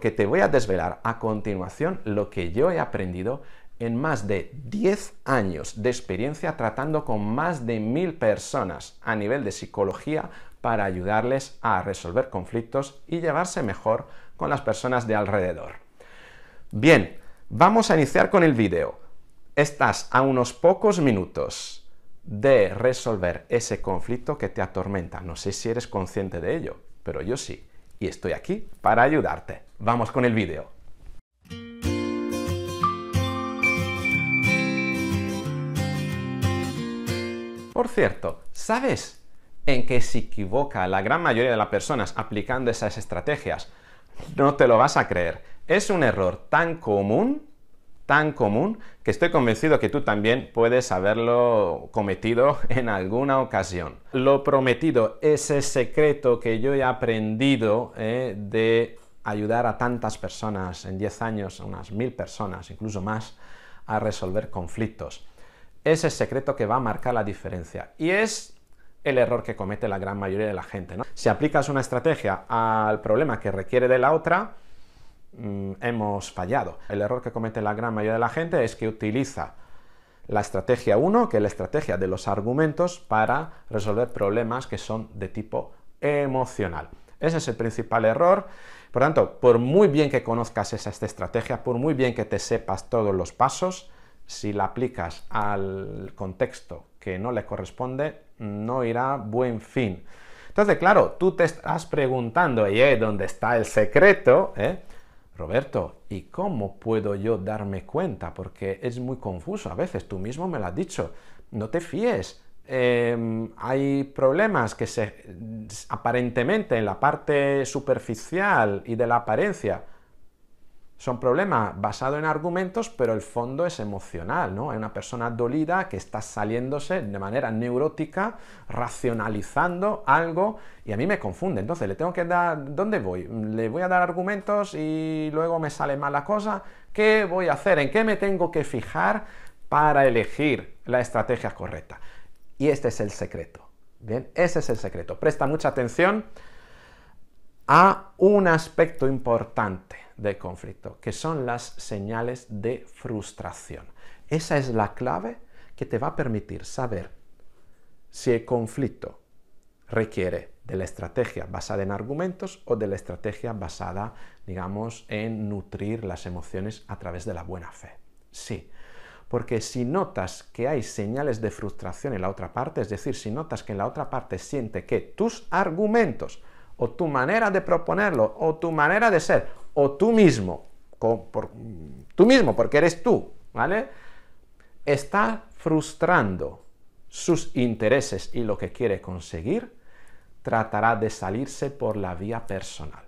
que te voy a desvelar a continuación lo que yo he aprendido en más de 10 años de experiencia tratando con más de mil personas a nivel de psicología para ayudarles a resolver conflictos y llevarse mejor con las personas de alrededor. Bien, vamos a iniciar con el vídeo. Estás a unos pocos minutos de resolver ese conflicto que te atormenta. No sé si eres consciente de ello, pero yo sí, y estoy aquí para ayudarte. Vamos con el vídeo. Por cierto, ¿sabes en qué se equivoca la gran mayoría de las personas aplicando esas estrategias? No te lo vas a creer. Es un error tan común, tan común, que estoy convencido que tú también puedes haberlo cometido en alguna ocasión. Lo prometido, ese secreto que yo he aprendido eh, de ayudar a tantas personas en 10 años, a unas mil personas, incluso más, a resolver conflictos. Es el secreto que va a marcar la diferencia y es el error que comete la gran mayoría de la gente. ¿no? Si aplicas una estrategia al problema que requiere de la otra, mm, hemos fallado. El error que comete la gran mayoría de la gente es que utiliza la estrategia 1, que es la estrategia de los argumentos, para resolver problemas que son de tipo emocional. Ese es el principal error. Por tanto, por muy bien que conozcas esa esta estrategia, por muy bien que te sepas todos los pasos, si la aplicas al contexto que no le corresponde, no irá buen fin. Entonces, claro, tú te estás preguntando, ¿y ¿dónde está el secreto? ¿eh? Roberto, ¿y cómo puedo yo darme cuenta? Porque es muy confuso, a veces tú mismo me lo has dicho, no te fíes Em, hay problemas que se, aparentemente en la parte superficial y de la apariencia son problemas basados en argumentos, pero el fondo es emocional, ¿no? Hay una persona dolida que está saliéndose de manera neurótica, racionalizando algo, y a mí me confunde. Entonces, le tengo que dar... ¿Dónde voy? ¿Le voy a dar argumentos y luego me sale mala cosa? ¿Qué voy a hacer? ¿En qué me tengo que fijar para elegir la estrategia correcta? Y este es el secreto. Bien, ese es el secreto. Presta mucha atención a un aspecto importante del conflicto, que son las señales de frustración. Esa es la clave que te va a permitir saber si el conflicto requiere de la estrategia basada en argumentos o de la estrategia basada, digamos, en nutrir las emociones a través de la buena fe. Sí, porque si notas que hay señales de frustración en la otra parte, es decir, si notas que en la otra parte siente que tus argumentos, o tu manera de proponerlo, o tu manera de ser, o tú mismo, mm, tú mismo, porque eres tú, ¿vale? Está frustrando sus intereses y lo que quiere conseguir, tratará de salirse por la vía personal.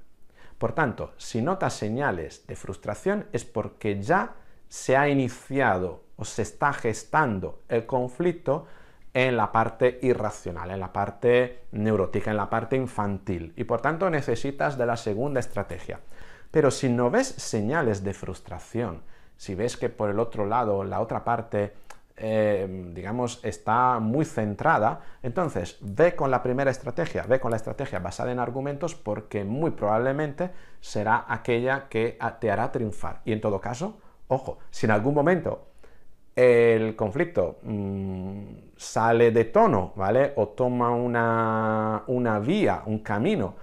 Por tanto, si notas señales de frustración es porque ya se ha iniciado se está gestando el conflicto en la parte irracional, en la parte neurótica, en la parte infantil. Y por tanto necesitas de la segunda estrategia. Pero si no ves señales de frustración, si ves que por el otro lado, la otra parte, eh, digamos, está muy centrada, entonces ve con la primera estrategia, ve con la estrategia basada en argumentos porque muy probablemente será aquella que te hará triunfar. Y en todo caso, ojo, si en algún momento el conflicto mm, sale de tono, ¿vale? O toma una, una vía, un camino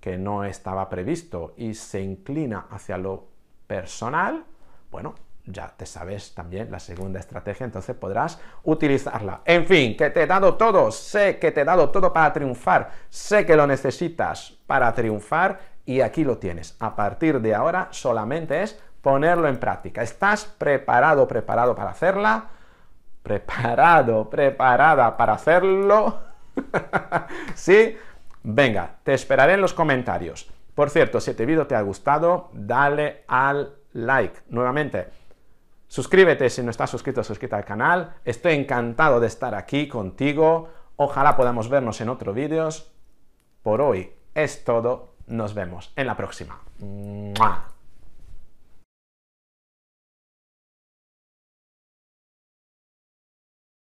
que no estaba previsto y se inclina hacia lo personal, bueno, ya te sabes también la segunda estrategia, entonces podrás utilizarla. En fin, que te he dado todo, sé que te he dado todo para triunfar, sé que lo necesitas para triunfar y aquí lo tienes. A partir de ahora solamente es ponerlo en práctica. ¿Estás preparado, preparado para hacerla? ¿Preparado, preparada para hacerlo? ¿Sí? Venga, te esperaré en los comentarios. Por cierto, si este vídeo te ha gustado, dale al like. Nuevamente, suscríbete si no estás suscrito, suscríbete al canal. Estoy encantado de estar aquí contigo. Ojalá podamos vernos en otros vídeos. Por hoy es todo. Nos vemos en la próxima.